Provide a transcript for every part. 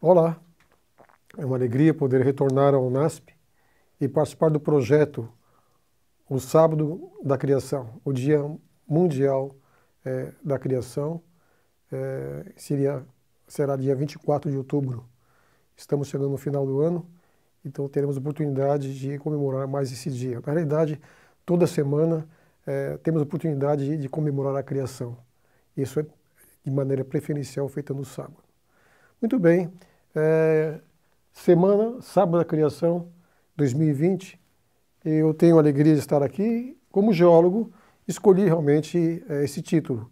Olá, é uma alegria poder retornar ao NASP e participar do projeto O Sábado da Criação, o Dia Mundial é, da Criação, é, seria, será dia 24 de outubro. Estamos chegando no final do ano, então teremos oportunidade de comemorar mais esse dia. Na realidade, toda semana é, temos oportunidade de, de comemorar a criação. Isso é de maneira preferencial feita no sábado. Muito bem. É, semana, sábado da criação 2020, eu tenho a alegria de estar aqui. Como geólogo, escolhi realmente é, esse título.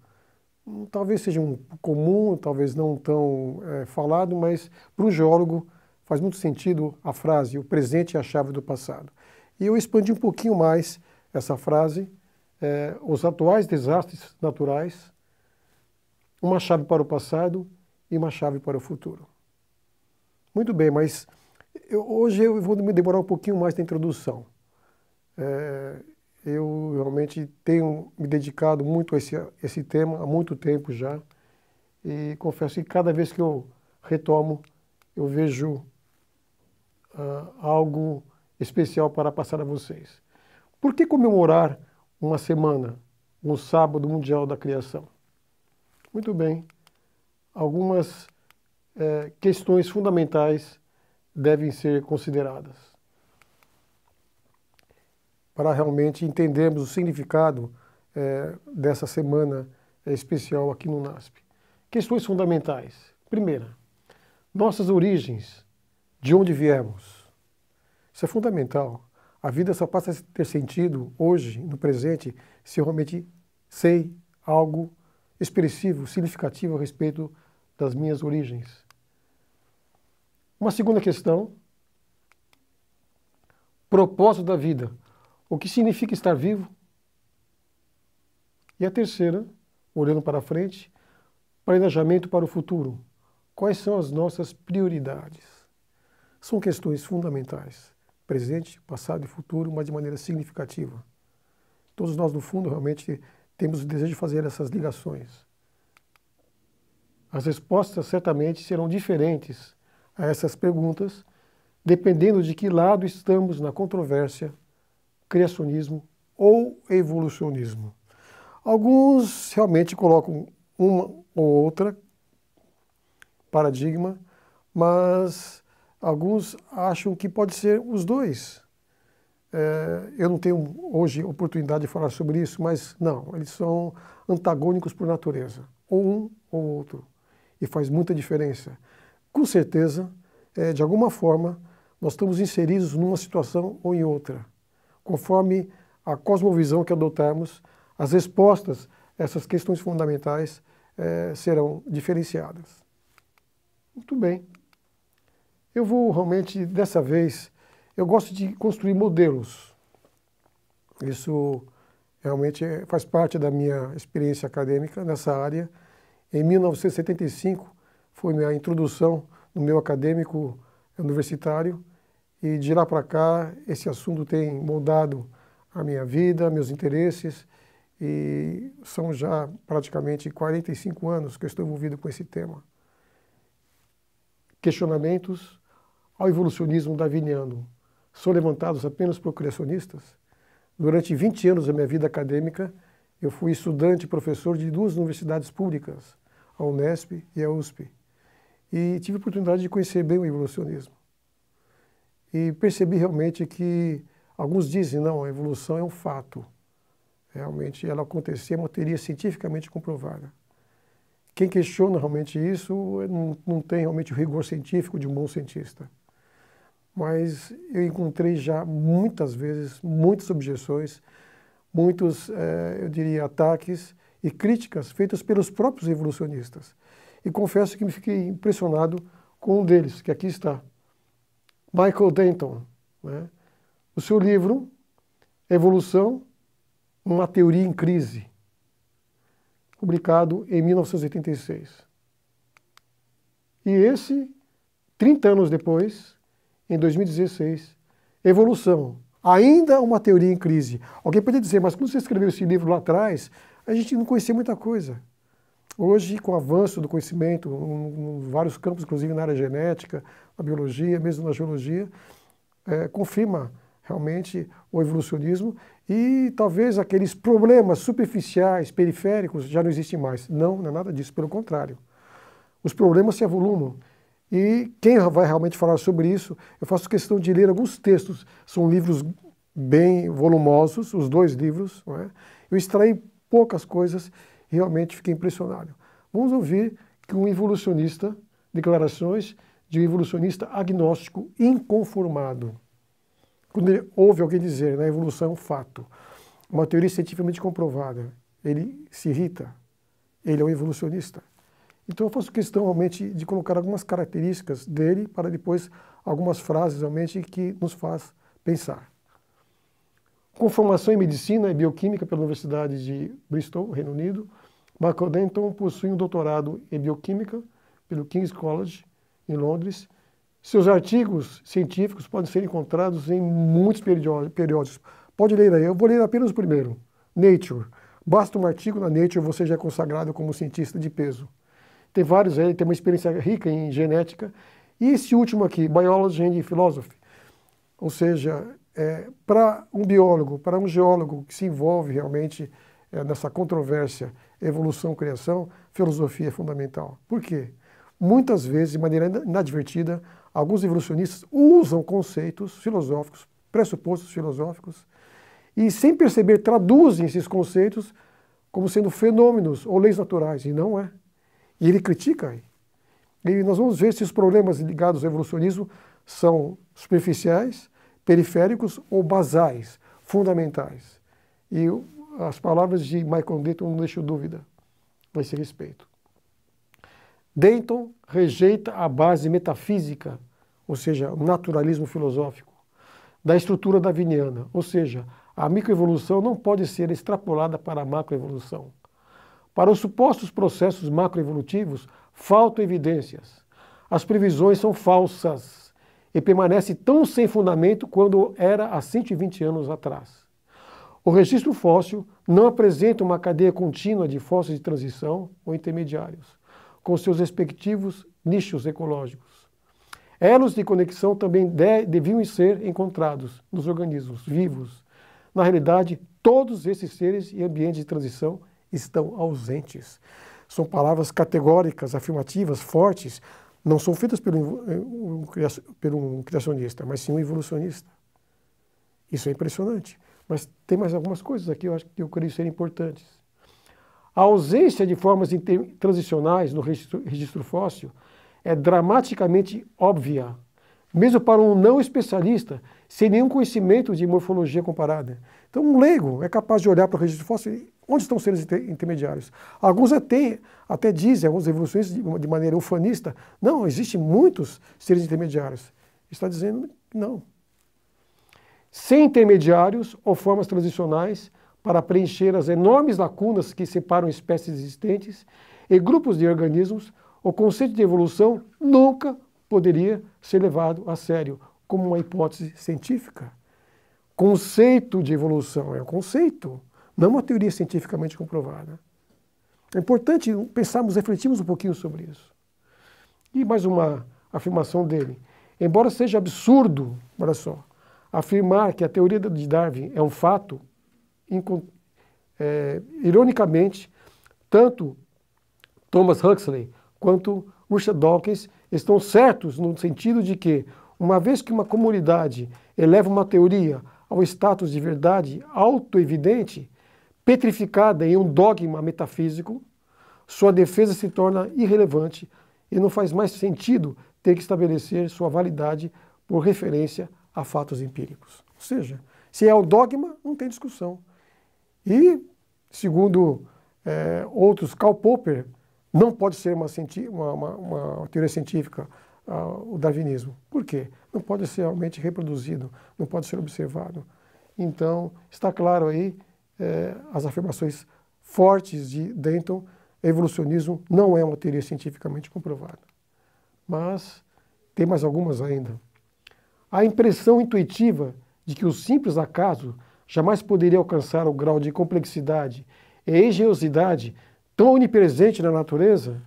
Hum, talvez seja um comum, talvez não tão é, falado, mas para um geólogo faz muito sentido a frase: o presente é a chave do passado. E eu expandi um pouquinho mais essa frase. É, os atuais desastres naturais, uma chave para o passado e uma chave para o futuro. Muito bem, mas eu, hoje eu vou me demorar um pouquinho mais na introdução. É, eu realmente tenho me dedicado muito a esse, a esse tema há muito tempo já e confesso que cada vez que eu retomo, eu vejo uh, algo especial para passar a vocês. Por que comemorar uma semana, um sábado mundial da criação? Muito bem, algumas é, questões fundamentais devem ser consideradas. Para realmente entendermos o significado é, dessa semana especial aqui no NASP. Questões fundamentais. Primeira, nossas origens, de onde viemos. Isso é fundamental. A vida só passa a ter sentido hoje, no presente, se eu realmente sei algo expressivo, significativo a respeito das minhas origens. Uma segunda questão: propósito da vida. O que significa estar vivo? E a terceira, olhando para frente, planejamento para o futuro. Quais são as nossas prioridades? São questões fundamentais, presente, passado e futuro, mas de maneira significativa. Todos nós, no fundo, realmente temos o desejo de fazer essas ligações. As respostas certamente serão diferentes a essas perguntas, dependendo de que lado estamos na controvérsia, criacionismo ou evolucionismo. Alguns realmente colocam uma ou outra paradigma, mas alguns acham que pode ser os dois. É, eu não tenho hoje oportunidade de falar sobre isso, mas não, eles são antagônicos por natureza, ou um ou outro, e faz muita diferença com certeza, eh, de alguma forma, nós estamos inseridos numa situação ou em outra, conforme a cosmovisão que adotarmos, as respostas a essas questões fundamentais eh, serão diferenciadas. Muito bem. Eu vou realmente, dessa vez, eu gosto de construir modelos. Isso realmente é, faz parte da minha experiência acadêmica nessa área. Em 1975, foi minha introdução no meu acadêmico universitário e de lá para cá esse assunto tem moldado a minha vida, meus interesses e são já praticamente 45 anos que eu estou envolvido com esse tema. Questionamentos ao evolucionismo darwiniano são levantados apenas por criacionistas? Durante 20 anos da minha vida acadêmica, eu fui estudante e professor de duas universidades públicas, a Unesp e a USP e tive a oportunidade de conhecer bem o evolucionismo. E percebi realmente que alguns dizem, não, a evolução é um fato. Realmente ela aconteceu, é uma teoria cientificamente comprovada. Quem questiona realmente isso eh, não, não tem realmente o rigor científico de um bom cientista. Mas eu encontrei já muitas vezes muitas objeções, muitos, eh, eu diria, ataques e críticas feitas pelos próprios evolucionistas e confesso que me fiquei impressionado com um deles, que aqui está, Michael Denton. Né? O seu livro, Evolução, uma teoria em crise, publicado em 1986. E esse, 30 anos depois, em 2016, Evolução, ainda uma teoria em crise. Alguém poderia dizer, mas quando você escreveu esse livro lá atrás, a gente não conhecia muita coisa. Hoje, com o avanço do conhecimento, em vários campos, inclusive na área genética, na biologia, mesmo na geologia, é, confirma realmente o evolucionismo e talvez aqueles problemas superficiais, periféricos, já não existem mais. Não, não é nada disso, pelo contrário. Os problemas se avolumam. E quem vai realmente falar sobre isso, eu faço questão de ler alguns textos. São livros bem volumosos, os dois livros. Não é? Eu extraí poucas coisas realmente fiquei impressionado. Vamos ouvir que um evolucionista, declarações de um evolucionista agnóstico inconformado. Quando ele ouve alguém dizer, na né, evolução é um fato, uma teoria cientificamente comprovada, ele se irrita, ele é um evolucionista. Então eu faço questão realmente de colocar algumas características dele para depois algumas frases realmente que nos faz pensar com formação em Medicina e Bioquímica pela Universidade de Bristol, Reino Unido, Michael Denton possui um doutorado em Bioquímica pelo King's College, em Londres. Seus artigos científicos podem ser encontrados em muitos periódicos. Pode ler aí, eu vou ler apenas o primeiro, Nature. Basta um artigo na Nature, você já é consagrado como cientista de peso. Tem vários aí, tem uma experiência rica em genética. E esse último aqui, Biology and Philosophy, ou seja, é, para um biólogo, para um geólogo que se envolve realmente é, nessa controvérsia evolução-criação, filosofia é fundamental. Por quê? Muitas vezes, de maneira inadvertida, alguns evolucionistas usam conceitos filosóficos, pressupostos filosóficos, e sem perceber traduzem esses conceitos como sendo fenômenos ou leis naturais, e não é. E ele critica. E nós vamos ver se os problemas ligados ao evolucionismo são superficiais periféricos ou basais, fundamentais. E as palavras de Michael Denton não deixam dúvida a esse respeito. Denton rejeita a base metafísica, ou seja, o naturalismo filosófico, da estrutura daviniana, ou seja, a microevolução não pode ser extrapolada para a macroevolução. Para os supostos processos macroevolutivos, faltam evidências. As previsões são falsas e permanece tão sem fundamento quando era há 120 anos atrás. O registro fóssil não apresenta uma cadeia contínua de fósseis de transição ou intermediários, com seus respectivos nichos ecológicos. Elos de conexão também de, deviam ser encontrados nos organismos vivos. Na realidade, todos esses seres e ambientes de transição estão ausentes. São palavras categóricas, afirmativas, fortes, não são feitas pelo um, eh, pelo um criacionista, mas sim um evolucionista. Isso é impressionante. Mas tem mais algumas coisas aqui eu acho que eu creio serem importantes. A ausência de formas transicionais no registro, registro fóssil é dramaticamente óbvia mesmo para um não especialista, sem nenhum conhecimento de morfologia comparada. Então, um leigo é capaz de olhar para o registro fóssil e onde estão os seres inter intermediários. Alguns até, até dizem, alguns evolucionistas de, de maneira ufanista, não, existem muitos seres intermediários. Está dizendo que não. Sem intermediários ou formas transicionais para preencher as enormes lacunas que separam espécies existentes e grupos de organismos, o conceito de evolução nunca poderia ser levado a sério como uma hipótese científica. Conceito de evolução é um conceito, não uma teoria cientificamente comprovada. É importante pensarmos, refletirmos um pouquinho sobre isso. E mais uma afirmação dele. Embora seja absurdo, olha só, afirmar que a teoria de Darwin é um fato, é, ironicamente, tanto Thomas Huxley quanto Richard Dawkins estão certos no sentido de que, uma vez que uma comunidade eleva uma teoria ao status de verdade autoevidente, petrificada em um dogma metafísico, sua defesa se torna irrelevante e não faz mais sentido ter que estabelecer sua validade por referência a fatos empíricos. Ou seja, se é o dogma, não tem discussão. E, segundo é, outros, Karl Popper não pode ser uma, uma, uma, uma teoria científica ah, o darwinismo. Por quê? Não pode ser realmente reproduzido, não pode ser observado. Então, está claro aí eh, as afirmações fortes de Denton, evolucionismo não é uma teoria cientificamente comprovada. Mas tem mais algumas ainda. A impressão intuitiva de que o simples acaso jamais poderia alcançar o grau de complexidade e engenhosidade tão onipresente na natureza,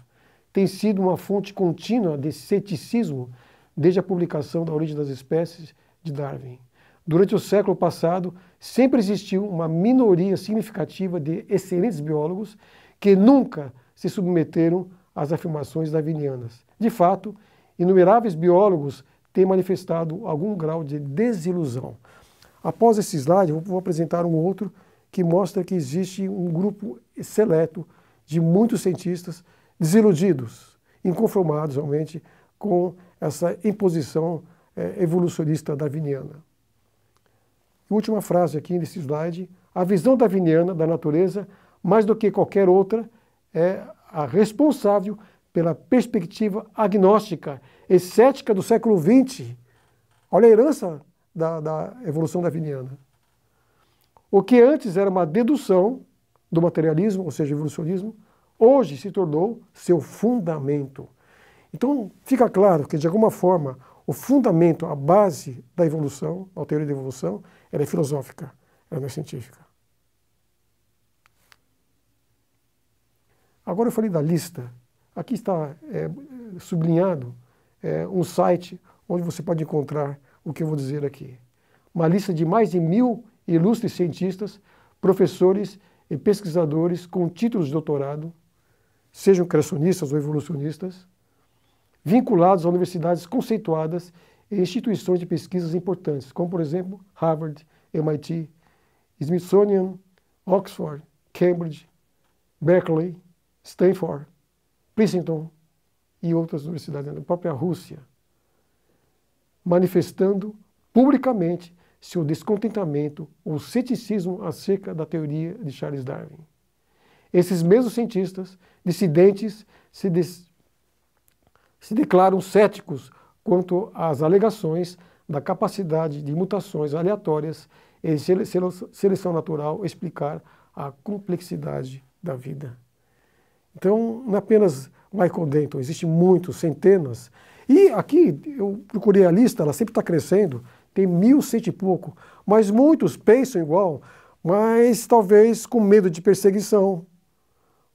tem sido uma fonte contínua de ceticismo desde a publicação da Origem das Espécies de Darwin. Durante o século passado, sempre existiu uma minoria significativa de excelentes biólogos que nunca se submeteram às afirmações darwinianas. De fato, inumeráveis biólogos têm manifestado algum grau de desilusão. Após esse slide, eu vou apresentar um outro que mostra que existe um grupo seleto de muitos cientistas desiludidos, inconformados realmente com essa imposição é, evolucionista darwiniana. Última frase aqui nesse slide. A visão darwiniana da natureza, mais do que qualquer outra, é a responsável pela perspectiva agnóstica e cética do século XX. Olha a herança da, da evolução darwiniana. O que antes era uma dedução do materialismo, ou seja, evolucionismo, hoje se tornou seu fundamento. Então, fica claro que, de alguma forma, o fundamento, a base da evolução, a teoria da evolução, ela é filosófica, ela não é científica. Agora eu falei da lista. Aqui está é, sublinhado é, um site onde você pode encontrar o que eu vou dizer aqui. Uma lista de mais de mil ilustres cientistas, professores e pesquisadores com títulos de doutorado, sejam criacionistas ou evolucionistas, vinculados a universidades conceituadas e instituições de pesquisas importantes, como, por exemplo, Harvard, MIT, Smithsonian, Oxford, Cambridge, Berkeley, Stanford, Princeton e outras universidades, né, da própria Rússia, manifestando publicamente seu descontentamento ou ceticismo acerca da teoria de Charles Darwin. Esses mesmos cientistas dissidentes se, se declaram céticos quanto às alegações da capacidade de mutações aleatórias e seleção natural explicar a complexidade da vida. Então, não é apenas Michael Denton, existem muitos, centenas. E aqui eu procurei a lista, ela sempre está crescendo tem mil cento e pouco, mas muitos pensam igual, mas talvez com medo de perseguição,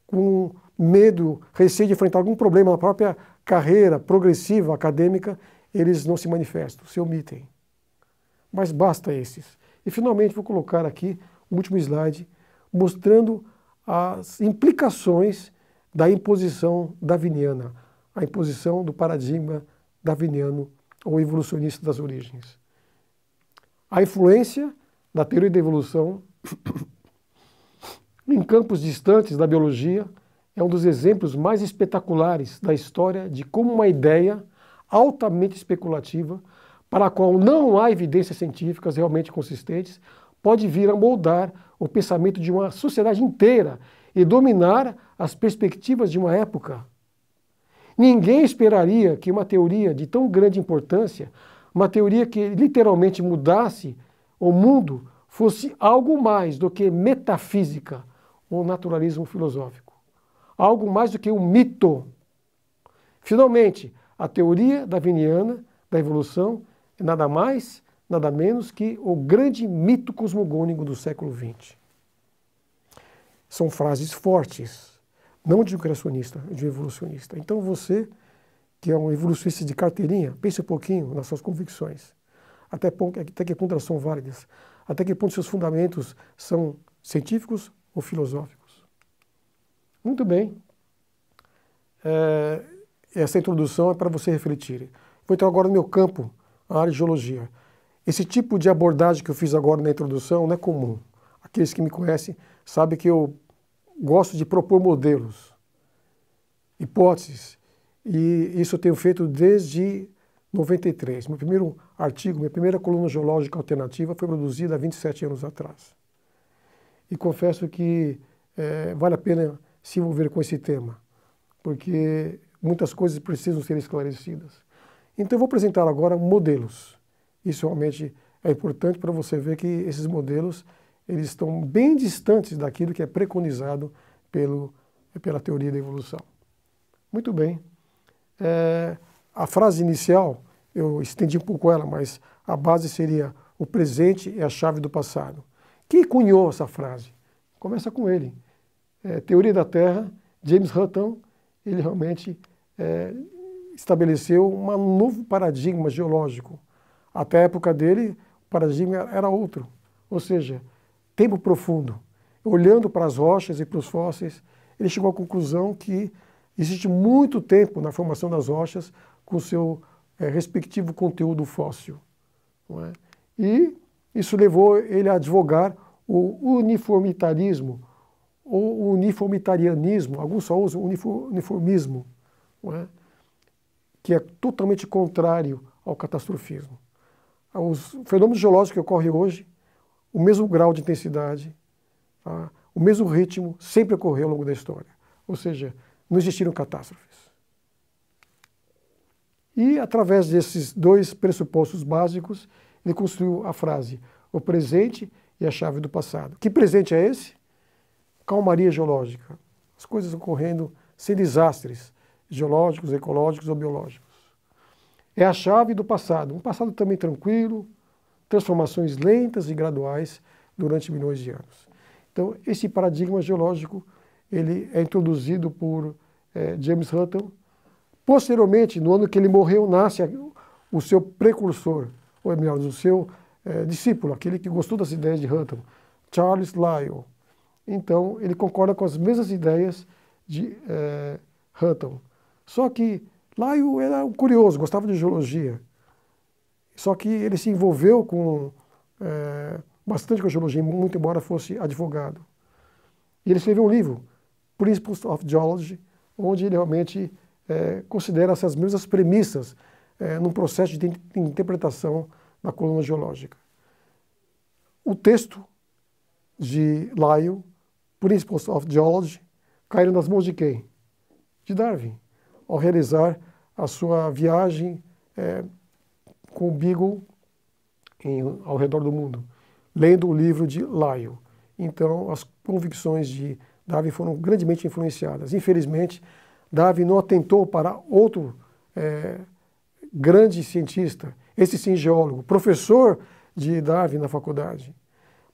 com medo, receio de enfrentar algum problema na própria carreira progressiva acadêmica, eles não se manifestam, se omitem. Mas basta esses. E finalmente vou colocar aqui o último slide mostrando as implicações da imposição daviniana, a imposição do paradigma daviniano ou evolucionista das origens a influência da teoria da evolução em campos distantes da biologia é um dos exemplos mais espetaculares da história de como uma ideia altamente especulativa, para a qual não há evidências científicas realmente consistentes, pode vir a moldar o pensamento de uma sociedade inteira e dominar as perspectivas de uma época. Ninguém esperaria que uma teoria de tão grande importância uma teoria que literalmente mudasse o mundo, fosse algo mais do que metafísica ou naturalismo filosófico, algo mais do que um mito. Finalmente, a teoria darwiniana da evolução é nada mais, nada menos que o grande mito cosmogônico do século XX. São frases fortes, não de um criacionista, de um evolucionista. Então você que é um evolucionista de carteirinha, pense um pouquinho nas suas convicções. Até, ponto, até que ponto elas são válidas? Até que ponto seus fundamentos são científicos ou filosóficos? Muito bem. É, essa introdução é para você refletir. Vou entrar agora no meu campo, a área de geologia. Esse tipo de abordagem que eu fiz agora na introdução não é comum. Aqueles que me conhecem sabem que eu gosto de propor modelos, hipóteses, e isso eu tenho feito desde 93. Meu primeiro artigo, minha primeira coluna geológica alternativa foi produzida há 27 anos atrás. E confesso que é, vale a pena se envolver com esse tema, porque muitas coisas precisam ser esclarecidas. Então eu vou apresentar agora modelos. Isso realmente é importante para você ver que esses modelos eles estão bem distantes daquilo que é preconizado pelo, pela teoria da evolução. Muito bem é, a frase inicial, eu estendi um pouco ela, mas a base seria o presente é a chave do passado. Quem cunhou essa frase? Começa com ele. É, Teoria da Terra, James Hutton, ele realmente é, estabeleceu um novo paradigma geológico. Até a época dele, o paradigma era outro. Ou seja, tempo profundo. Olhando para as rochas e para os fósseis, ele chegou à conclusão que existe muito tempo na formação das rochas com seu eh, respectivo conteúdo fóssil. Não é? E isso levou ele a advogar o uniformitarismo ou uniformitarianismo, alguns só usam uniformismo, é? que é totalmente contrário ao catastrofismo. Os fenômenos geológicos que ocorrem hoje, o mesmo grau de intensidade, tá? o mesmo ritmo sempre ocorreu ao longo da história. Ou seja, não existiram catástrofes. E, através desses dois pressupostos básicos, ele construiu a frase o presente e a chave do passado. Que presente é esse? Calmaria geológica. As coisas ocorrendo sem desastres geológicos, ecológicos ou biológicos. É a chave do passado, um passado também tranquilo, transformações lentas e graduais durante milhões de anos. Então, esse paradigma geológico ele é introduzido por eh, James Hutton. Posteriormente, no ano que ele morreu, nasce o seu precursor, ou é melhor, o seu eh, discípulo, aquele que gostou das ideias de Hutton, Charles Lyell. Então, ele concorda com as mesmas ideias de eh, Hutton. Só que Lyell era um curioso, gostava de geologia. Só que ele se envolveu com bastante com geologia, muito embora fosse advogado. E ele escreveu um livro Principles of Geology, onde ele realmente eh, considera essas mesmas premissas eh, num processo de interpretação da coluna geológica. O texto de Lyell, Principles of Geology, caiu nas mãos de quem? De Darwin, ao realizar a sua viagem é, com o Beagle em, ao redor do mundo, lendo o livro de Lyell. Então, as convicções de Davi foram grandemente influenciadas. Infelizmente, Davi não atentou para outro é, grande cientista, esse sim geólogo, professor de Davi na faculdade.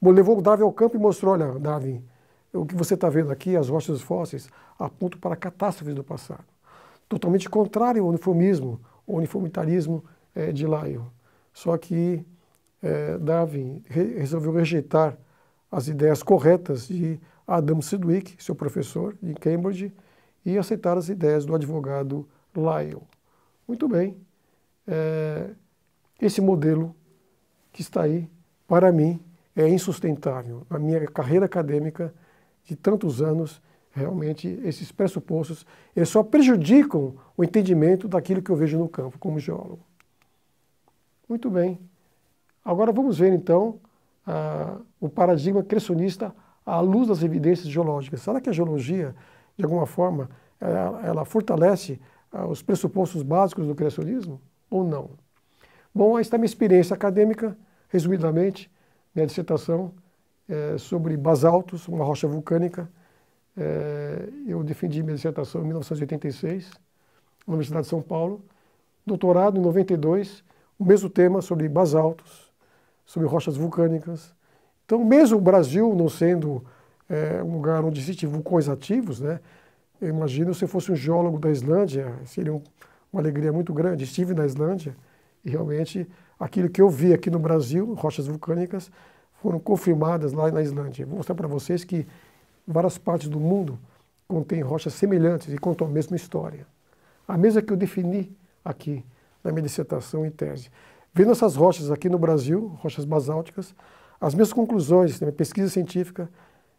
Levou Davi ao campo e mostrou, olha, Davi, o que você está vendo aqui, as rochas fósseis, apontam para catástrofes do passado. Totalmente contrário ao uniformismo, ao uniformitarismo é, de Lyell. Só que é, Davi re resolveu rejeitar as ideias corretas de Adam Sidwick, seu professor em Cambridge, e aceitar as ideias do advogado Lyle. Muito bem, é, esse modelo que está aí, para mim, é insustentável. A minha carreira acadêmica de tantos anos, realmente, esses pressupostos, eles só prejudicam o entendimento daquilo que eu vejo no campo como geólogo. Muito bem. Agora vamos ver, então, a, o paradigma creacionista à luz das evidências geológicas. Será que a geologia, de alguma forma, ela, ela fortalece ah, os pressupostos básicos do criacionismo ou não? Bom, esta é minha experiência acadêmica, resumidamente, minha dissertação é, sobre basaltos, uma rocha vulcânica. É, eu defendi minha dissertação em 1986, na Universidade de São Paulo. Doutorado em 92, o mesmo tema sobre basaltos, sobre rochas vulcânicas, então, mesmo o Brasil não sendo eh, um lugar onde existem vulcões ativos, né, eu imagino se eu fosse um geólogo da Islândia, seria um, uma alegria muito grande. Estive na Islândia e realmente aquilo que eu vi aqui no Brasil, rochas vulcânicas, foram confirmadas lá na Islândia. Vou mostrar para vocês que várias partes do mundo contêm rochas semelhantes e contam a mesma história. A mesma que eu defini aqui na minha dissertação e tese. Vendo essas rochas aqui no Brasil, rochas basálticas, as minhas conclusões da né, minha pesquisa científica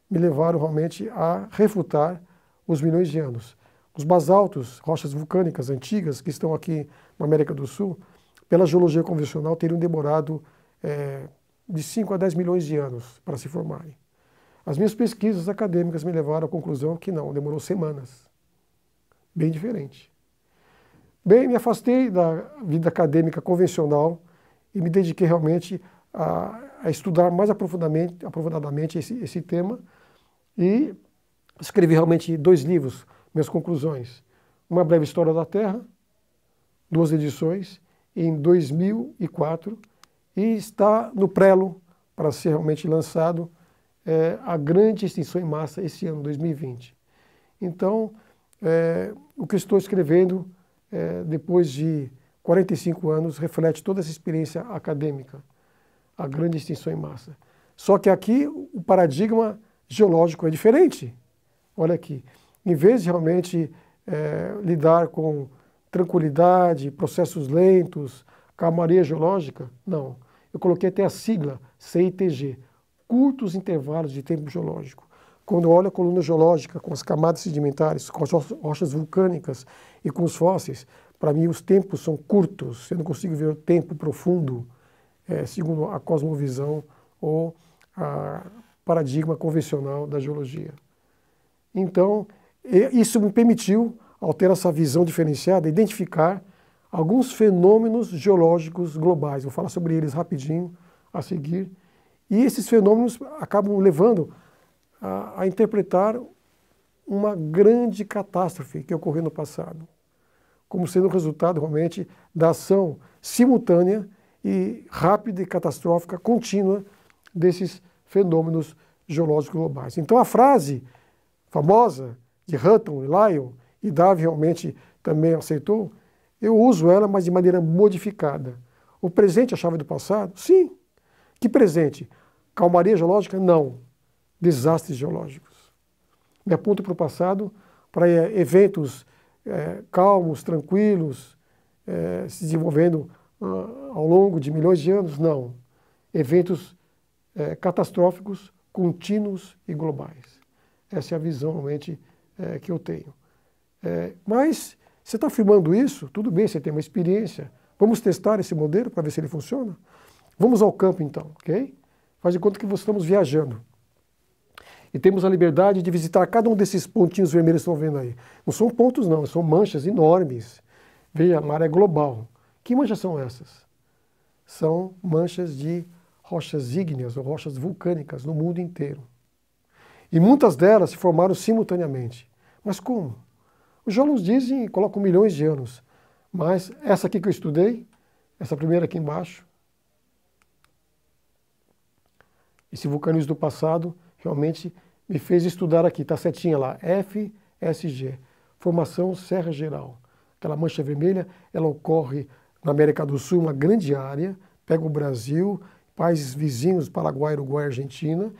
me levaram realmente a refutar os milhões de anos. Os basaltos, rochas vulcânicas antigas que estão aqui na América do Sul, pela geologia convencional, teriam demorado eh, de 5 a 10 milhões de anos para se formarem. As minhas pesquisas acadêmicas me levaram à conclusão que não, demorou semanas. Bem diferente. Bem, me afastei da vida acadêmica convencional e me dediquei realmente a a estudar mais aprofundadamente, aprofundadamente esse, esse tema e escrevi realmente dois livros, minhas conclusões. Uma breve história da Terra, duas edições, em 2004, e está no prelo para ser realmente lançado é, a grande extinção em massa esse ano, 2020. Então, é, o que estou escrevendo é, depois de 45 anos reflete toda essa experiência acadêmica a grande extinção em massa. Só que aqui o paradigma geológico é diferente. Olha aqui, em vez de realmente é, lidar com tranquilidade, processos lentos, calmaria geológica, não. Eu coloquei até a sigla CITG, curtos intervalos de tempo geológico. Quando eu olho a coluna geológica com as camadas sedimentares, com as rochas vulcânicas e com os fósseis, para mim os tempos são curtos, eu não consigo ver o tempo profundo. É, segundo a cosmovisão ou a paradigma convencional da geologia. Então, isso me permitiu, ao ter essa visão diferenciada, identificar alguns fenômenos geológicos globais. Vou falar sobre eles rapidinho a seguir. E esses fenômenos acabam levando a, a interpretar uma grande catástrofe que ocorreu no passado, como sendo o resultado realmente da ação simultânea e rápida e catastrófica contínua desses fenômenos geológicos globais. Então a frase famosa de Hutton e Lyon, e Dave realmente também aceitou, eu uso ela, mas de maneira modificada. O presente é a chave do passado? Sim. Que presente? Calmaria geológica? Não. Desastres geológicos. Me aponto para o passado, para eh, eventos é, calmos, tranquilos, é, se desenvolvendo uh, ao longo de milhões de anos, não. Eventos uh, catastróficos, contínuos e globais. Essa é a visão realmente uh, que eu tenho. Eh, mas você está afirmando isso, tudo bem, você tem uma experiência. Vamos testar esse modelo para ver se ele funciona? Vamos ao campo então, ok? Faz de conta que estamos viajando. E temos a liberdade de visitar cada um desses pontinhos vermelhos que estão vendo aí. Não são pontos, não, são manchas enormes. Veja, a mar é global. Que manchas são essas? São manchas de rochas ígneas ou rochas vulcânicas no mundo inteiro. E muitas delas se formaram simultaneamente. Mas como? Os geólogos dizem e colocam milhões de anos. Mas essa aqui que eu estudei, essa primeira aqui embaixo, esse vulcanismo do passado realmente me fez estudar aqui, está setinha lá, FSG, Formação Serra Geral. Aquela mancha vermelha, ela ocorre na América do Sul, uma grande área, pega o Brasil, países vizinhos, Paraguai, Uruguai, Argentina,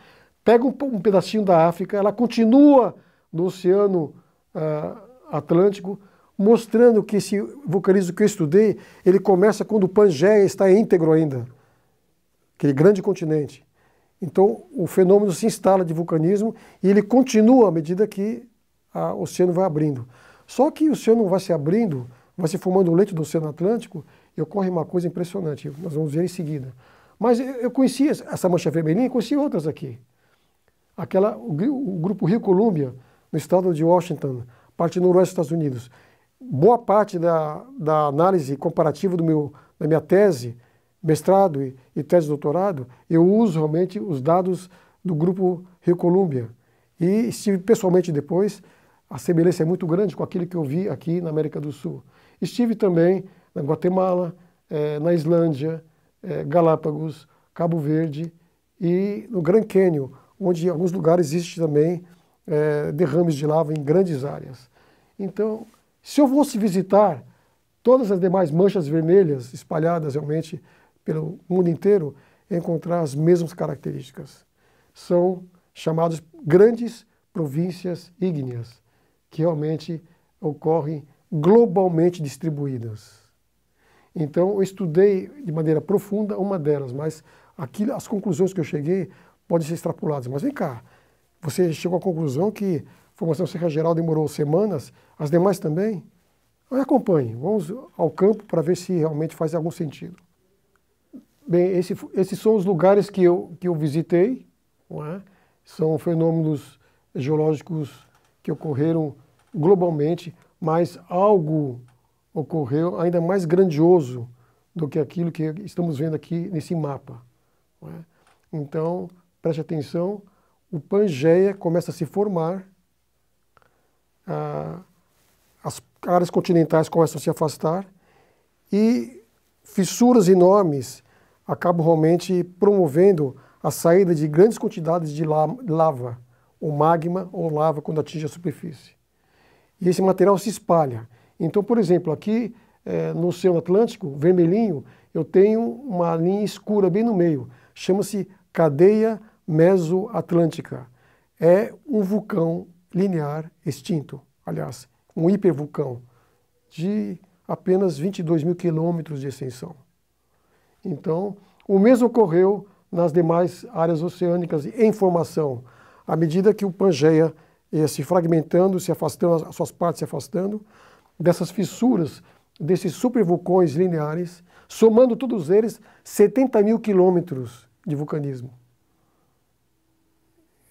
pega um, um pedacinho da África, ela continua no Oceano ah, Atlântico, mostrando que esse vulcanismo que eu estudei, ele começa quando o Pangeia está íntegro ainda, aquele grande continente. Então, o fenômeno se instala de vulcanismo e ele continua à medida que a, o oceano vai abrindo. Só que o oceano vai se abrindo mas se formando o leito do Oceano Atlântico, ocorre uma coisa impressionante, nós vamos ver em seguida. Mas eu, conhecia essa mancha vermelhinha e conheci outras aqui. Aquela, o, o grupo Rio Colômbia, no estado de Washington, parte do noroeste dos Estados Unidos. Boa parte da, da análise comparativa do meu, da minha tese, mestrado e, e tese de doutorado, eu uso realmente os dados do grupo Rio Colômbia. E estive pessoalmente depois, a semelhança é muito grande com aquilo que eu vi aqui na América do Sul. Estive também na Guatemala, eh, na Islândia, eh, Galápagos, Cabo Verde e no Grand Canyon, onde em alguns lugares existe também eh, derrames de lava em grandes áreas. Então, se eu fosse visitar todas as demais manchas vermelhas espalhadas realmente pelo mundo inteiro, encontrar as mesmas características. São chamadas grandes províncias ígneas, que realmente ocorrem globalmente distribuídas. Então, eu estudei de maneira profunda uma delas, mas aqui as conclusões que eu cheguei podem ser extrapoladas. Mas vem cá, você chegou à conclusão que a formação Serra Geral demorou semanas, as demais também? Acompanhe, vamos ao campo para ver se realmente faz algum sentido. Bem, esse, esses são os lugares que eu, que eu visitei, é? são fenômenos geológicos que ocorreram globalmente mas algo ocorreu ainda mais grandioso do que aquilo que estamos vendo aqui nesse mapa. É? Então, preste atenção, o Pangeia começa a se formar, ah, as áreas continentais começam a se afastar e fissuras enormes acabam realmente promovendo a saída de grandes quantidades de lava, ou magma ou lava quando atinge a superfície e esse material se espalha. Então, por exemplo, aqui é, no Oceano Atlântico, vermelhinho, eu tenho uma linha escura bem no meio, chama-se cadeia mesoatlântica. É um vulcão linear extinto, aliás, um hipervulcão de apenas 22 mil quilômetros de extensão. Então, o mesmo ocorreu nas demais áreas oceânicas em formação, à medida que o Pangeia eh, se fragmentando, se afastando, as suas partes se afastando, dessas fissuras, desses supervulcões lineares, somando todos eles 70 mil quilômetros de vulcanismo.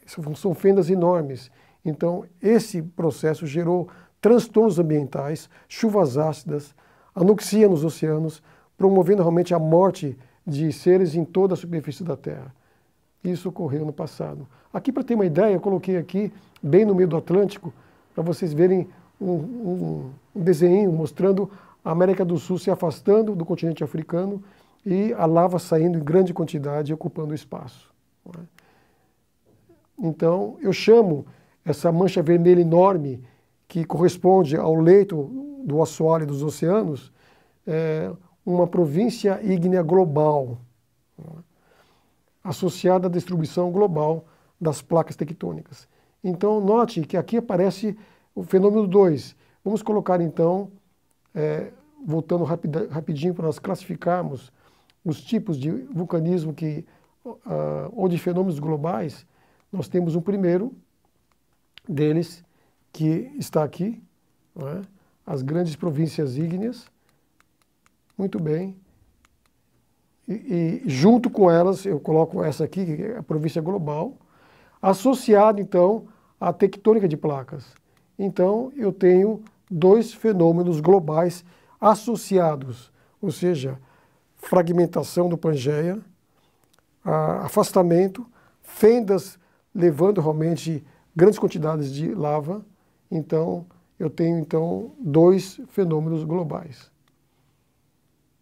São, são fendas enormes. Então, esse processo gerou transtornos ambientais, chuvas ácidas, anoxia nos oceanos, promovendo realmente a morte de seres em toda a superfície da Terra. Isso ocorreu no passado. Aqui, para ter uma ideia, eu coloquei aqui, bem no meio do Atlântico, para vocês verem um, um, um desenho mostrando a América do Sul se afastando do continente africano e a lava saindo em grande quantidade, ocupando o espaço. É? Então, eu chamo essa mancha vermelha enorme, que corresponde ao leito do assoalho dos oceanos, é uma província ígnea global associada à distribuição global das placas tectônicas. Então, note que aqui aparece o fenômeno 2. Vamos colocar, então, é, voltando rapidinho para nós classificarmos os tipos de vulcanismo que, uh, ah, ou de fenômenos globais, nós temos um primeiro deles que está aqui, é? as grandes províncias ígneas. Muito bem e, junto com elas, eu coloco essa aqui, que é a província global, associado então à tectônica de placas. Então eu tenho dois fenômenos globais associados, ou seja, fragmentação do Pangeia, afastamento, fendas levando realmente grandes quantidades de lava. Então, eu tenho então dois fenômenos globais.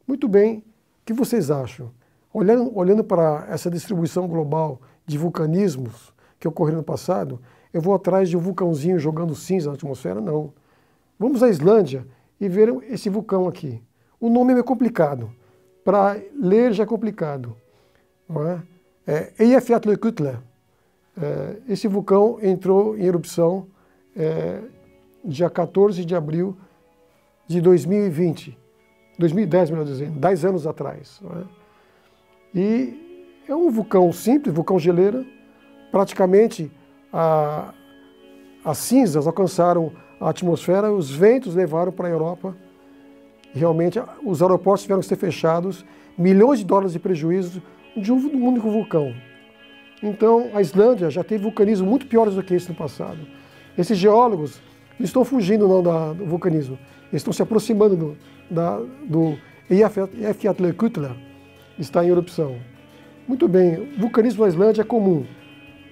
Muito bem, que vocês acham? Olhando, olhando para essa distribuição global de vulcanismos que ocorreram no passado, eu vou atrás de um vulcãozinho jogando cinza na atmosfera? Não. Vamos à Islândia e ver esse vulcão aqui. O nome é complicado. Para ler já é complicado. Não é? É, é, esse vulcão entrou em erupção é, dia 14 de abril de 2020. 2010, melhor dizendo, 10 anos atrás. É? E é um vulcão simples, vulcão geleira, praticamente a, as cinzas alcançaram a atmosfera, os ventos levaram para a Europa. Realmente, os aeroportos tiveram que ser fechados, milhões de dólares de prejuízo de um único vulcão. Então, a Islândia já teve vulcanismo muito piores do que esse no passado. Esses geólogos não estão fugindo não da, do vulcanismo, eles estão se aproximando do, da, do EF está em erupção. Muito bem, vulcanismo na Islândia é comum,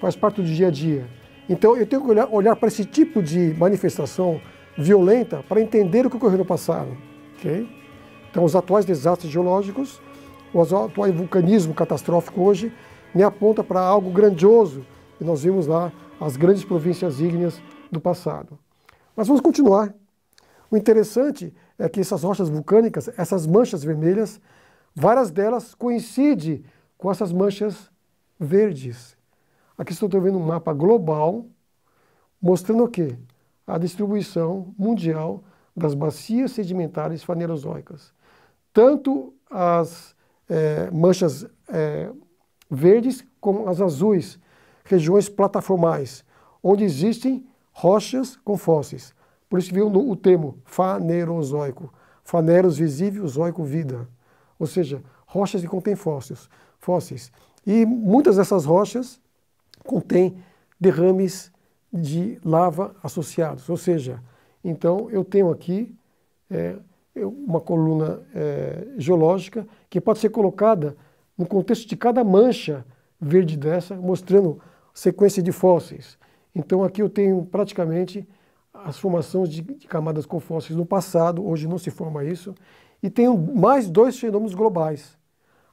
faz parte do dia a dia. Então eu tenho que olhar, olhar para esse tipo de manifestação violenta para entender o que ocorreu no passado. ok? Então os atuais desastres geológicos, o atual vulcanismo catastrófico hoje, me aponta para algo grandioso e nós vimos lá as grandes províncias ígneas do passado. Mas vamos continuar. O interessante é que essas rochas vulcânicas, essas manchas vermelhas, várias delas coincidem com essas manchas verdes. Aqui estou vendo um mapa global mostrando o quê? A distribuição mundial das bacias sedimentares fanerozoicas. Tanto as é, manchas é, verdes como as azuis, regiões plataformais, onde existem rochas com fósseis. Por isso veio o termo fanerozoico. Faneros visível, zoico vida. Ou seja, rochas que contêm fósseis. fósseis. E muitas dessas rochas contêm derrames de lava associados. Ou seja, então eu tenho aqui é, uma coluna é, geológica que pode ser colocada no contexto de cada mancha verde dessa, mostrando sequência de fósseis. Então aqui eu tenho praticamente as formações de, de camadas fósseis no passado, hoje não se forma isso, e tem mais dois fenômenos globais,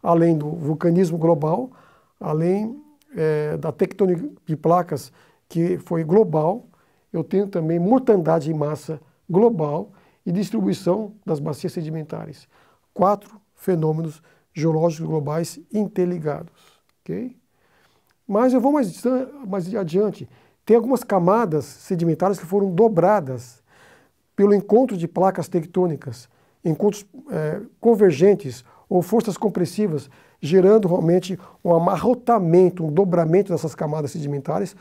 além do vulcanismo global, além é, da tectônica de placas, que foi global, eu tenho também mortandade em massa global e distribuição das bacias sedimentares. Quatro fenômenos geológicos globais interligados. Okay? Mas eu vou mais, mais adiante. Tem algumas camadas sedimentares que foram dobradas pelo encontro de placas tectônicas, encontros é, convergentes ou forças compressivas, gerando realmente um amarrotamento, um dobramento dessas camadas sedimentares,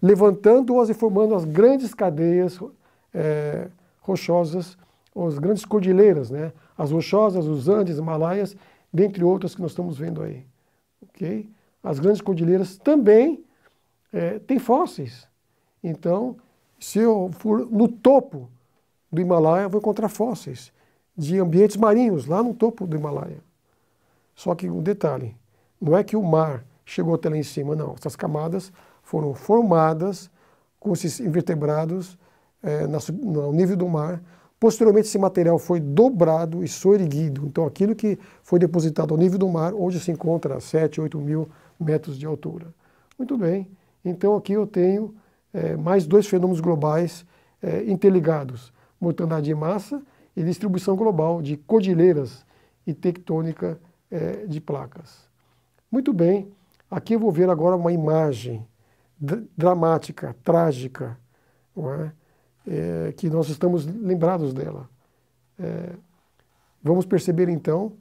levantando-as e formando as grandes cadeias é, rochosas, as grandes cordilheiras, né? as rochosas, os Andes, Himalaias, dentre outras que nós estamos vendo aí. ok? As grandes cordilheiras também é, tem fósseis. Então, se eu for no topo do Himalaia, eu vou encontrar fósseis de ambientes marinhos, lá no topo do Himalaia. Só que um detalhe, não é que o mar chegou até lá em cima, não. Essas camadas foram formadas com esses invertebrados é, na, no nível do mar. Posteriormente, esse material foi dobrado e soerguido. Então, aquilo que foi depositado ao nível do mar, hoje se encontra a 7, 8 mil metros de altura. Muito bem. Então aqui eu tenho eh, mais dois fenômenos globais eh, interligados, mortandade de massa e distribuição global de cordilheiras e tectônica eh, de placas. Muito bem, aqui eu vou ver agora uma imagem dramática, trágica, é? É, que nós estamos lembrados dela. É, vamos perceber então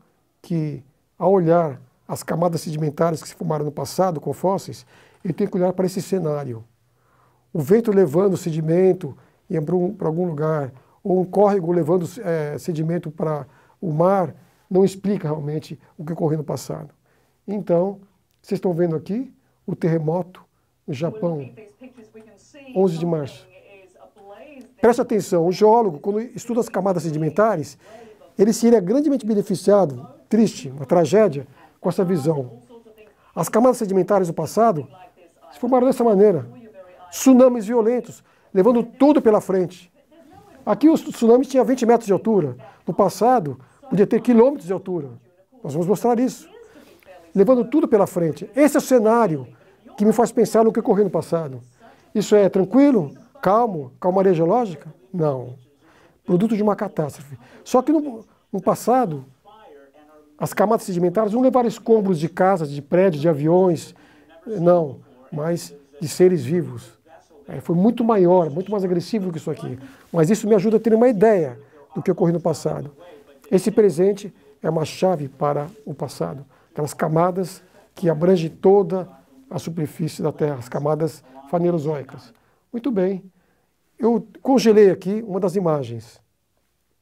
que ao olhar as camadas sedimentares que se formaram no passado com fósseis, ele tem que olhar para esse cenário. O vento levando sedimento para algum lugar, ou um córrego levando é, sedimento para o mar, não explica realmente o que ocorreu no passado. Então, vocês estão vendo aqui o terremoto no Japão, 11 de março. Presta atenção, o geólogo, quando estuda as camadas sedimentares, ele seria é grandemente beneficiado, triste, uma tragédia, com essa visão. As camadas sedimentares do passado se formaram dessa maneira. Tsunamis violentos, levando tudo pela frente. Aqui os tsunamis tinham 20 metros de altura. No passado, podia ter quilômetros de altura. Nós vamos mostrar isso. Levando tudo pela frente. Esse é o cenário que me faz pensar no que ocorreu no passado. Isso é tranquilo? Calmo? Calmaria geológica? Não. Produto de uma catástrofe. Só que no, no passado, as camadas sedimentares não levaram escombros de casas, de prédios, de aviões. Não mas de seres vivos. É, foi muito maior, muito mais agressivo do que isso aqui. Mas isso me ajuda a ter uma ideia do que ocorreu no passado. Esse presente é uma chave para o passado. Aquelas camadas que abrangem toda a superfície da Terra, as camadas fanerozoicas. Muito bem. Eu congelei aqui uma das imagens.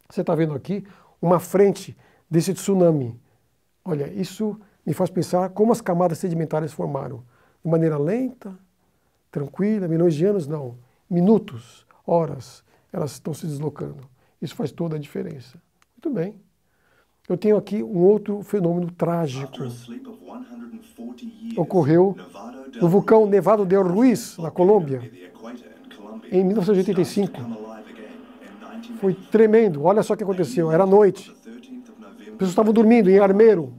Você está vendo aqui uma frente desse tsunami. Olha, isso me faz pensar como as camadas sedimentares formaram de maneira lenta, tranquila, milhões de anos não, minutos, horas, elas estão se deslocando. Isso faz toda a diferença. Muito bem. Eu tenho aqui um outro fenômeno trágico. Ocorreu no vulcão Nevado del Ruiz, na Colômbia, em 1985. Foi tremendo. Olha só o que aconteceu. Era noite. As pessoas estavam dormindo em armeiro.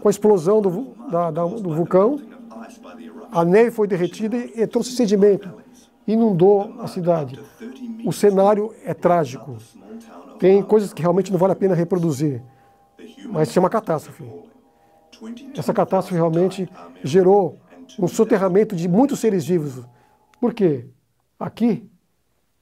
Com a explosão do, da, da, do vulcão, a neve foi derretida e trouxe sedimento, inundou a cidade. O cenário é trágico. Tem coisas que realmente não vale a pena reproduzir, mas é uma catástrofe. Essa catástrofe realmente gerou um soterramento de muitos seres vivos. Por quê? Aqui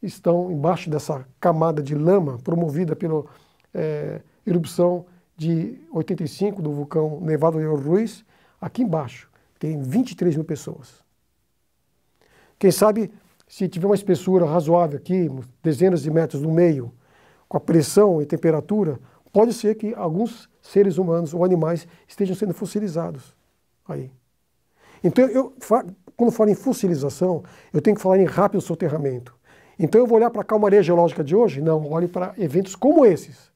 estão embaixo dessa camada de lama promovida pela é, erupção de 85 do vulcão Nevado de Ruiz, Aqui embaixo tem 23 mil pessoas. Quem sabe, se tiver uma espessura razoável aqui, dezenas de metros no meio, com a pressão e temperatura, pode ser que alguns seres humanos ou animais estejam sendo fossilizados aí. Então, eu, quando eu falo em fossilização, eu tenho que falar em rápido soterramento. Então, eu vou olhar para a calmaria geológica de hoje? Não, olhe para eventos como esses.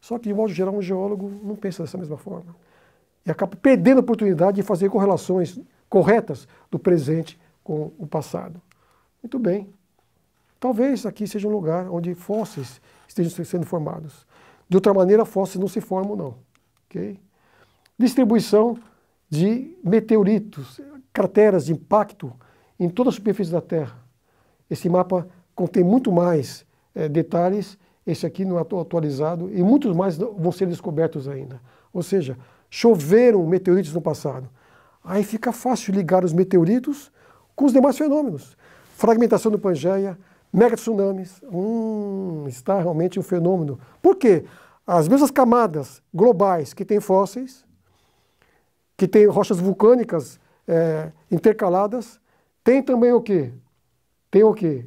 Só que, de modo geral, um geólogo não pensa dessa mesma forma e acaba perdendo a oportunidade de fazer correlações corretas do presente com o passado. Muito bem. Talvez aqui seja um lugar onde fósseis estejam sendo formados. De outra maneira, fósseis não se formam, não. Okay? Distribuição de meteoritos, crateras de impacto em toda a superfície da Terra. Esse mapa contém muito mais é, detalhes, esse aqui não é atualizado, e muitos mais vão ser descobertos ainda. Ou seja, choveram meteoritos no passado. Aí fica fácil ligar os meteoritos com os demais fenômenos. Fragmentação do Pangeia, mega tsunamis. Hum, está realmente um fenômeno. Por quê? As mesmas camadas globais que têm fósseis, que têm rochas vulcânicas é, intercaladas, tem também o quê? Tem o quê?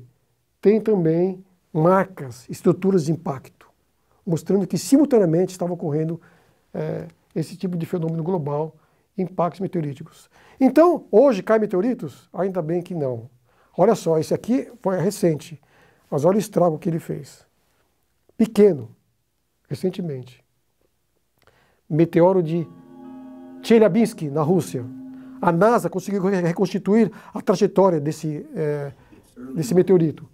Tem também marcas, estruturas de impacto, mostrando que simultaneamente estava ocorrendo é, esse tipo de fenômeno global, impactos meteoríticos. Então, hoje caem meteoritos? Ainda bem que não. Olha só, esse aqui foi recente, mas olha o estrago que ele fez. Pequeno, recentemente. Meteoro de Chelyabinsk, na Rússia. A NASA conseguiu reconstituir a trajetória desse, é, desse meteorito.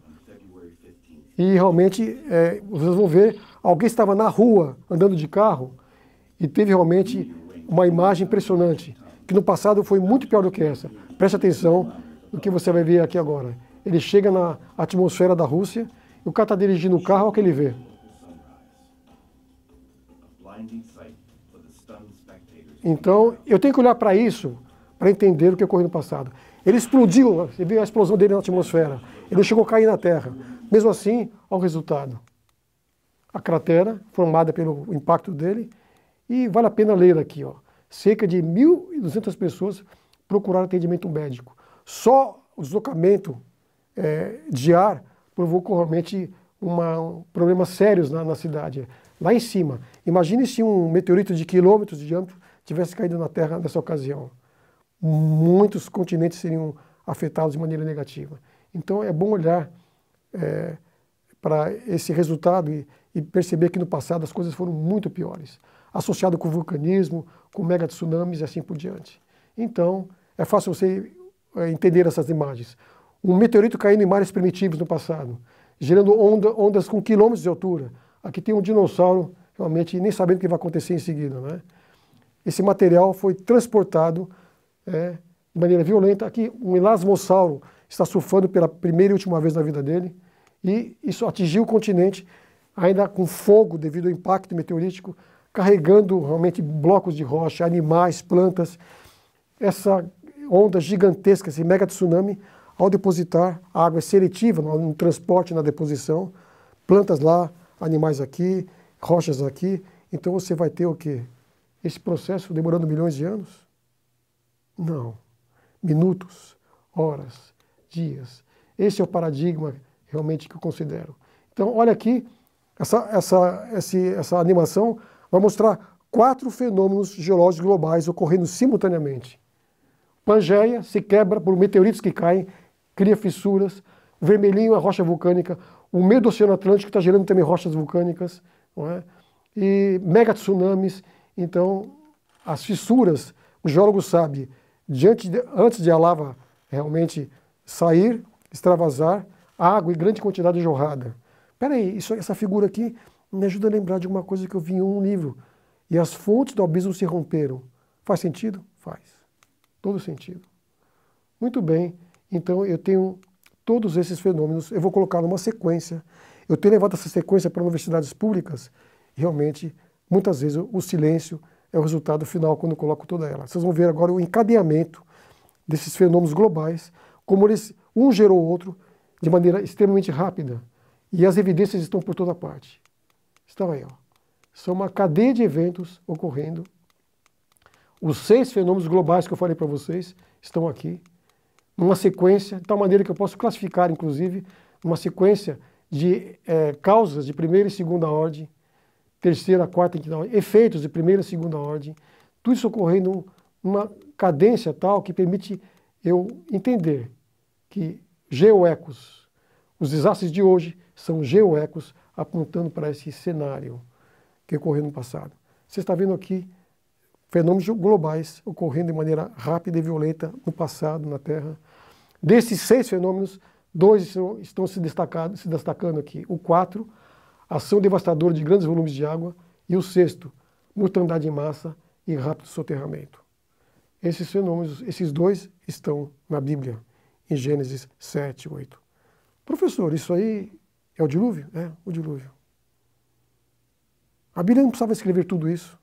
E realmente, é, eh, vocês vão ver, alguém estava na rua, andando de carro, e teve realmente uma imagem impressionante, que no passado foi muito pior do que essa. Preste atenção no que você vai ver aqui agora. Ele chega na atmosfera da Rússia, e o cara está dirigindo o carro, olha o que ele vê. Então, eu tenho que olhar para isso para entender o que ocorreu no passado. Ele explodiu, você viu a explosão dele na atmosfera. Ele chegou a cair na Terra. Mesmo assim, olha o resultado. A cratera, formada pelo impacto dele, e vale a pena ler aqui, ó. Cerca de 1.200 pessoas procuraram atendimento médico. Só o deslocamento é, de ar provocou realmente uma, um, problemas sérios na, na cidade. Lá em cima. Imagine se um meteorito de quilômetros de diâmetro tivesse caído na Terra nessa ocasião. Muitos continentes seriam afetados de maneira negativa. Então é bom olhar é, para esse resultado e, e perceber que no passado as coisas foram muito piores associado com vulcanismo, com mega tsunamis e assim por diante. Então, é fácil você eh, entender essas imagens. Um meteorito caindo em mares primitivos no passado, gerando onda, ondas com quilômetros de altura. Aqui tem um dinossauro realmente nem sabendo o que vai acontecer em seguida. Né? Esse material foi transportado é, de maneira violenta. Aqui um elasmossauro está surfando pela primeira e última vez na vida dele e isso atingiu o continente ainda com fogo devido ao impacto meteorítico carregando realmente blocos de rocha, animais, plantas, essa onda gigantesca, esse mega tsunami, ao depositar água é seletiva, no transporte, na deposição, plantas lá, animais aqui, rochas aqui, então você vai ter o quê? Esse processo demorando milhões de anos? Não. Minutos, horas, dias. Esse é o paradigma realmente que eu considero. Então, olha aqui essa, essa, essa essa animação vai mostrar quatro fenômenos geológicos globais ocorrendo simultaneamente. Pangeia se quebra por meteoritos que caem, cria fissuras. vermelhinho é rocha vulcânica. O meio do Oceano Atlântico está gerando também rochas vulcânicas. Não é? E mega tsunamis. Então, as fissuras, o geólogo sabe, diante de, antes de a lava realmente sair, extravasar, água em grande quantidade jorrada. Espera isso, essa figura aqui me ajuda a lembrar de uma coisa que eu vi em um livro. E as fontes do abismo se romperam. Faz sentido? Faz. Todo sentido. Muito bem. Então eu tenho todos esses fenômenos, eu vou colocar numa sequência. Eu tenho levado essa sequência para universidades públicas. Realmente, muitas vezes o silêncio é o resultado final quando eu coloco toda ela. Vocês vão ver agora o encadeamento desses fenômenos globais, como eles um gerou o outro de maneira extremamente rápida. E as evidências estão por toda parte estão aí. Ó. São uma cadeia de eventos ocorrendo. Os seis fenômenos globais que eu falei para vocês estão aqui, numa sequência, de tal maneira que eu posso classificar, inclusive, uma sequência de é, causas de primeira e segunda ordem, terceira, quarta e quinta ordem, efeitos de primeira e segunda ordem, tudo isso ocorrendo numa cadência tal que permite eu entender que geoecos, os desastres de hoje são geoecos apontando para esse cenário que ocorreu no passado. Você está vendo aqui fenômenos globais ocorrendo de maneira rápida e violenta no passado, na Terra. Desses seis fenômenos, dois estão se, destacado, se destacando aqui. O quatro, ação devastadora de grandes volumes de água. E o sexto, mortandade em massa e rápido soterramento. Esses fenômenos, esses dois estão na Bíblia, em Gênesis 7, 8. Professor, isso aí é o dilúvio? É, o dilúvio. A Bíblia não precisava escrever tudo isso.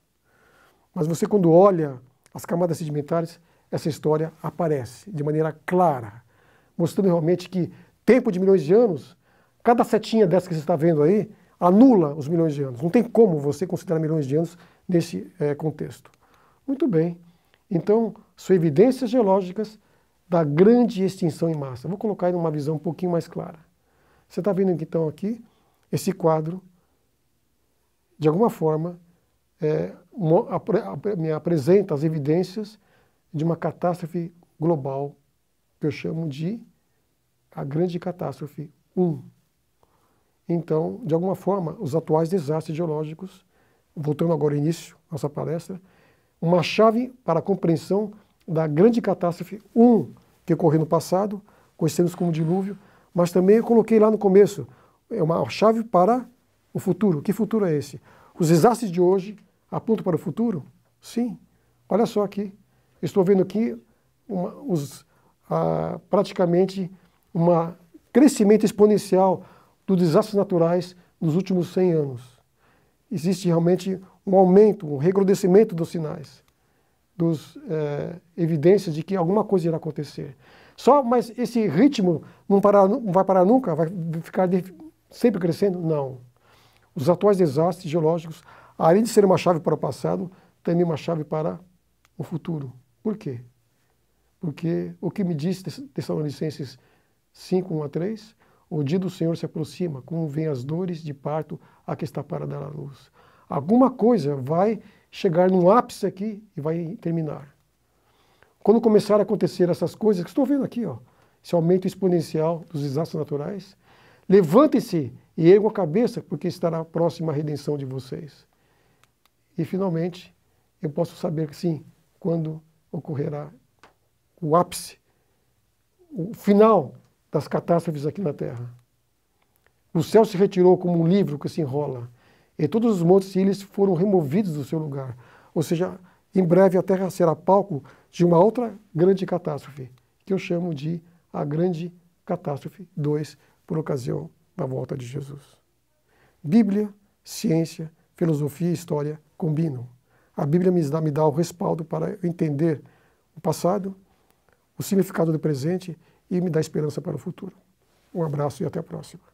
Mas você, quando olha as camadas sedimentares, essa história aparece de maneira clara, mostrando realmente que tempo de milhões de anos, cada setinha dessa que você está vendo aí, anula os milhões de anos. Não tem como você considerar milhões de anos nesse é, contexto. Muito bem. Então, são evidências geológicas da grande extinção em massa. Vou colocar aí numa visão um pouquinho mais clara. Você está vendo então aqui esse quadro, de alguma forma, é, me apresenta as evidências de uma catástrofe global que eu chamo de a grande catástrofe 1. Então, de alguma forma, os atuais desastres geológicos, voltando agora ao início da nossa palestra, uma chave para a compreensão da grande catástrofe 1 que ocorreu no passado, conhecemos como dilúvio, mas também eu coloquei lá no começo, é uma chave para o futuro. Que futuro é esse? Os desastres de hoje apontam para o futuro? Sim. Olha só aqui. Estou vendo aqui uma, os, ah, praticamente um crescimento exponencial dos desastres naturais nos últimos 100 anos. Existe realmente um aumento, um recrudescimento dos sinais dos é, evidências de que alguma coisa irá acontecer. Só, mas esse ritmo não, parar, não vai parar nunca? Vai ficar sempre crescendo? Não. Os atuais desastres geológicos, além de ser uma chave para o passado, também uma chave para o futuro. Por quê? Porque o que me diz Tessalonicenses 5, 1 a 3, o dia do Senhor se aproxima, como vêm as dores de parto a que está para dar à luz. Alguma coisa vai chegar num ápice aqui e vai terminar. Quando começar a acontecer essas coisas que estou vendo aqui, ó, esse aumento exponencial dos desastres naturais, levantem-se e ergam a cabeça, porque estará próxima a redenção de vocês. E finalmente, eu posso saber que sim, quando ocorrerá o ápice, o final das catástrofes aqui na Terra. O céu se retirou como um livro que se enrola e todos os montes e ilhas foram removidos do seu lugar. Ou seja, em breve a Terra será palco de uma outra grande catástrofe, que eu chamo de a Grande Catástrofe 2, por ocasião da volta de Jesus. Bíblia, ciência, filosofia e história combinam. A Bíblia me dá, me dá o respaldo para entender o passado, o significado do presente e me dá esperança para o futuro. Um abraço e até a próxima.